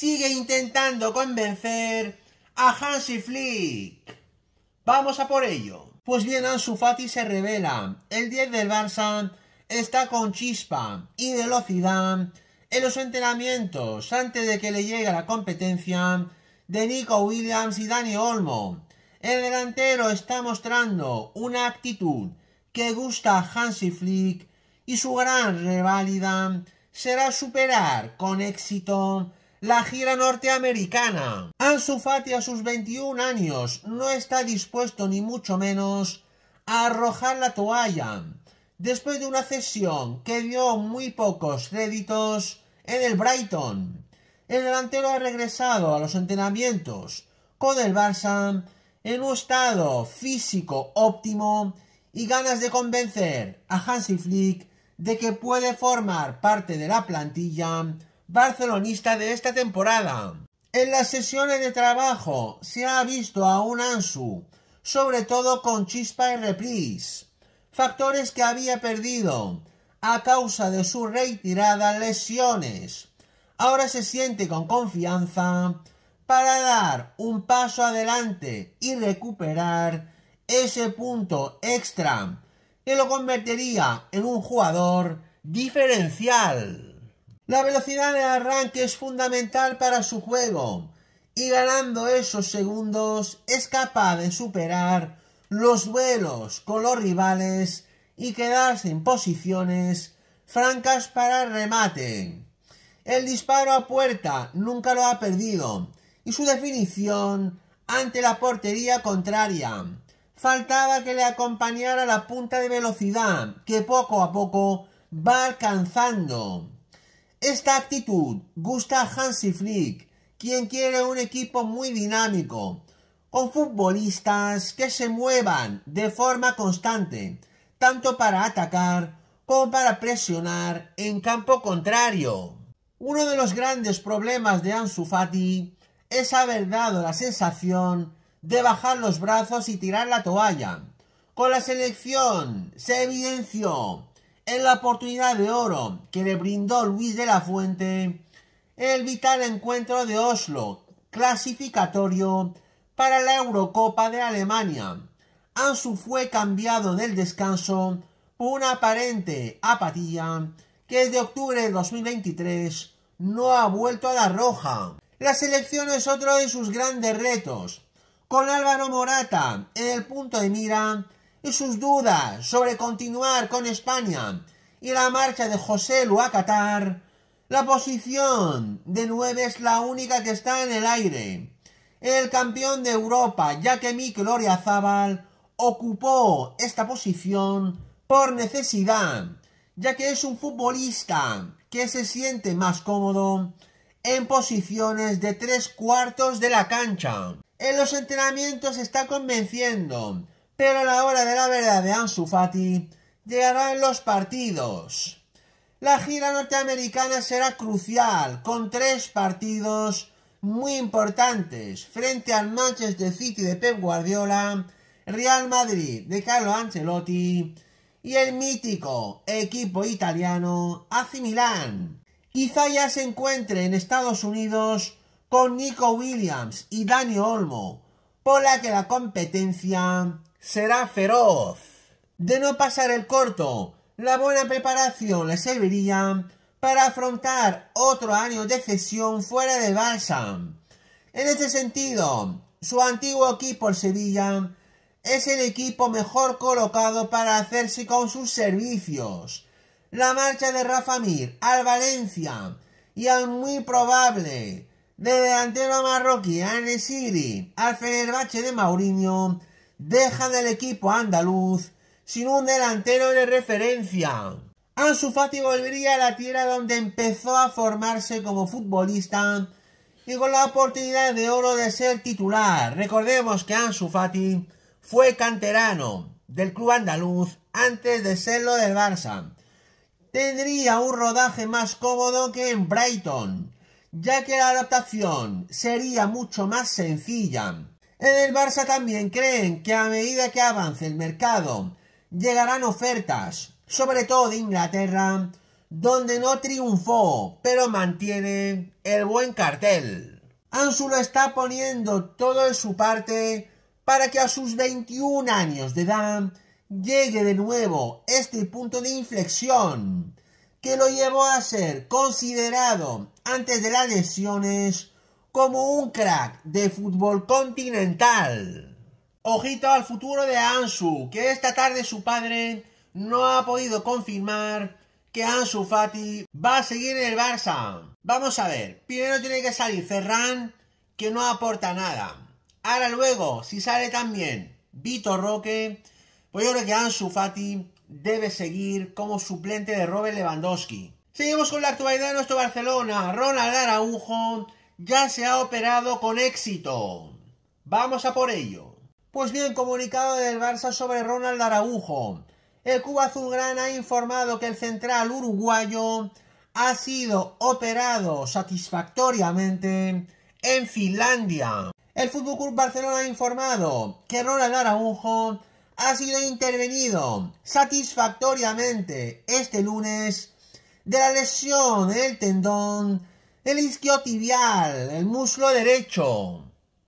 sigue intentando convencer a Hansi Flick. Vamos a por ello. Pues bien, Ansu Fati se revela. El 10 del Barça está con chispa y velocidad en los entrenamientos antes de que le llegue la competencia de Nico Williams y Dani Olmo. El delantero está mostrando una actitud que gusta a Hansi Flick y su gran rivalidad será superar con éxito la gira norteamericana. Ansu Fati a sus 21 años no está dispuesto ni mucho menos a arrojar la toalla después de una cesión que dio muy pocos créditos en el Brighton. El delantero ha regresado a los entrenamientos con el Barça en un estado físico óptimo y ganas de convencer a Hansi Flick de que puede formar parte de la plantilla barcelonista de esta temporada. En las sesiones de trabajo se ha visto a un Ansu, sobre todo con chispa y reprise, factores que había perdido a causa de su retirada lesiones. Ahora se siente con confianza para dar un paso adelante y recuperar ese punto extra que lo convertiría en un jugador diferencial. La velocidad de arranque es fundamental para su juego y ganando esos segundos es capaz de superar los duelos con los rivales y quedarse en posiciones francas para remate. El disparo a puerta nunca lo ha perdido y su definición ante la portería contraria. Faltaba que le acompañara la punta de velocidad que poco a poco va alcanzando. Esta actitud gusta a Hansi Flick, quien quiere un equipo muy dinámico, con futbolistas que se muevan de forma constante, tanto para atacar como para presionar en campo contrario. Uno de los grandes problemas de Ansu Fati es haber dado la sensación de bajar los brazos y tirar la toalla. Con la selección se evidenció en la oportunidad de oro que le brindó Luis de la Fuente el vital encuentro de Oslo, clasificatorio para la Eurocopa de Alemania. Ansu fue cambiado del descanso por una aparente apatía que desde octubre de 2023 no ha vuelto a la roja. La selección es otro de sus grandes retos, con Álvaro Morata en el punto de mira y sus dudas sobre continuar con España y la marcha de José Lu a la posición de 9 es la única que está en el aire. El campeón de Europa, ya que Mikel Oriazábal, ocupó esta posición por necesidad, ya que es un futbolista que se siente más cómodo en posiciones de tres cuartos de la cancha. En los entrenamientos está convenciendo pero a la hora de la verdad de Ansu Fati llegarán los partidos. La gira norteamericana será crucial, con tres partidos muy importantes, frente al Manchester City de Pep Guardiola, Real Madrid de Carlo Ancelotti y el mítico equipo italiano AC Milan. Quizá ya se encuentre en Estados Unidos con Nico Williams y Dani Olmo, por la que la competencia será feroz. De no pasar el corto, la buena preparación le serviría para afrontar otro año de cesión fuera de Barça. En este sentido, su antiguo equipo el Sevilla es el equipo mejor colocado para hacerse con sus servicios. La marcha de Rafa Mir al Valencia y al muy probable de delantero marroquí Anesiri al Fenerbahce de Mourinho deja del equipo andaluz sin un delantero de referencia. Ansu Fati volvería a la tierra donde empezó a formarse como futbolista y con la oportunidad de oro de ser titular. Recordemos que Ansu Fati fue canterano del club andaluz antes de serlo del Barça. Tendría un rodaje más cómodo que en Brighton ya que la adaptación sería mucho más sencilla. En el Barça también creen que a medida que avance el mercado, llegarán ofertas, sobre todo de Inglaterra, donde no triunfó, pero mantiene el buen cartel. lo está poniendo todo en su parte para que a sus 21 años de edad llegue de nuevo este punto de inflexión que lo llevó a ser considerado antes de las lesiones como un crack de fútbol continental. Ojito al futuro de Ansu, que esta tarde su padre no ha podido confirmar que Ansu Fati va a seguir en el Barça. Vamos a ver, primero tiene que salir Ferran, que no aporta nada. Ahora luego, si sale también Vitor Roque, pues yo creo que Ansu Fati debe seguir como suplente de Robert Lewandowski. Seguimos con la actualidad de nuestro Barcelona. Ronald Araujo ya se ha operado con éxito. Vamos a por ello. Pues bien, comunicado del Barça sobre Ronald Araujo. El Cuba Azulgrana ha informado que el central uruguayo ha sido operado satisfactoriamente en Finlandia. El Fútbol Club Barcelona ha informado que Ronald Araujo ha sido intervenido satisfactoriamente este lunes de la lesión del tendón del isquiotibial, del muslo derecho.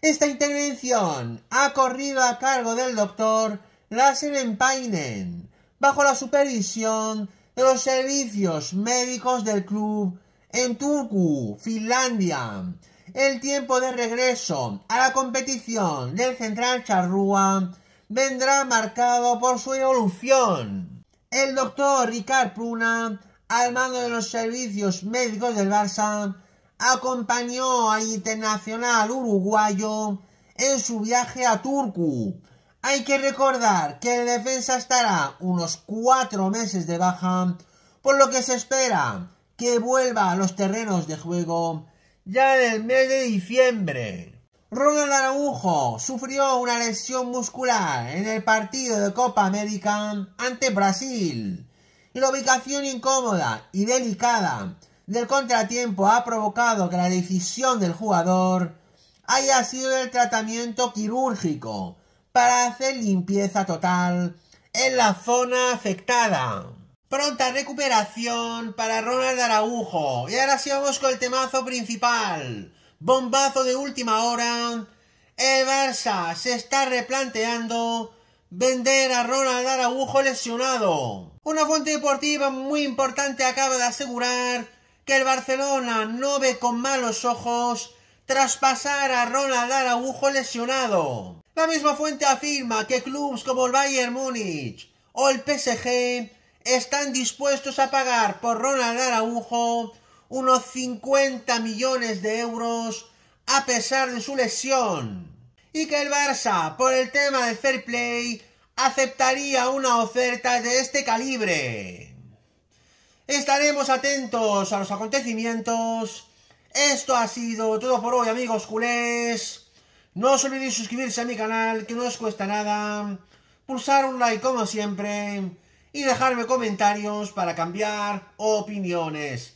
Esta intervención ha corrido a cargo del doctor Lassen Painen, bajo la supervisión de los servicios médicos del club en Turku, Finlandia. El tiempo de regreso a la competición del Central Charrúa vendrá marcado por su evolución. El doctor Ricard Pruna, al mando de los servicios médicos del Barça, acompañó al internacional uruguayo en su viaje a Turku. Hay que recordar que el defensa estará unos cuatro meses de baja, por lo que se espera que vuelva a los terrenos de juego ya en el mes de diciembre. Ronald Araujo sufrió una lesión muscular en el partido de Copa América ante Brasil. Y la ubicación incómoda y delicada del contratiempo ha provocado que la decisión del jugador haya sido el tratamiento quirúrgico para hacer limpieza total en la zona afectada. Pronta recuperación para Ronald Araujo. Y ahora sí vamos con el temazo principal. Bombazo de última hora. El Barça se está replanteando vender a Ronald Araujo lesionado. Una fuente deportiva muy importante acaba de asegurar que el Barcelona no ve con malos ojos traspasar a Ronald Araujo lesionado. La misma fuente afirma que clubes como el Bayern Múnich o el PSG están dispuestos a pagar por Ronald Araujo unos 50 millones de euros a pesar de su lesión. Y que el Barça, por el tema del fair play, aceptaría una oferta de este calibre. Estaremos atentos a los acontecimientos. Esto ha sido todo por hoy, amigos culés. No os olvidéis suscribirse a mi canal, que no os cuesta nada. Pulsar un like como siempre. Y dejarme comentarios para cambiar opiniones.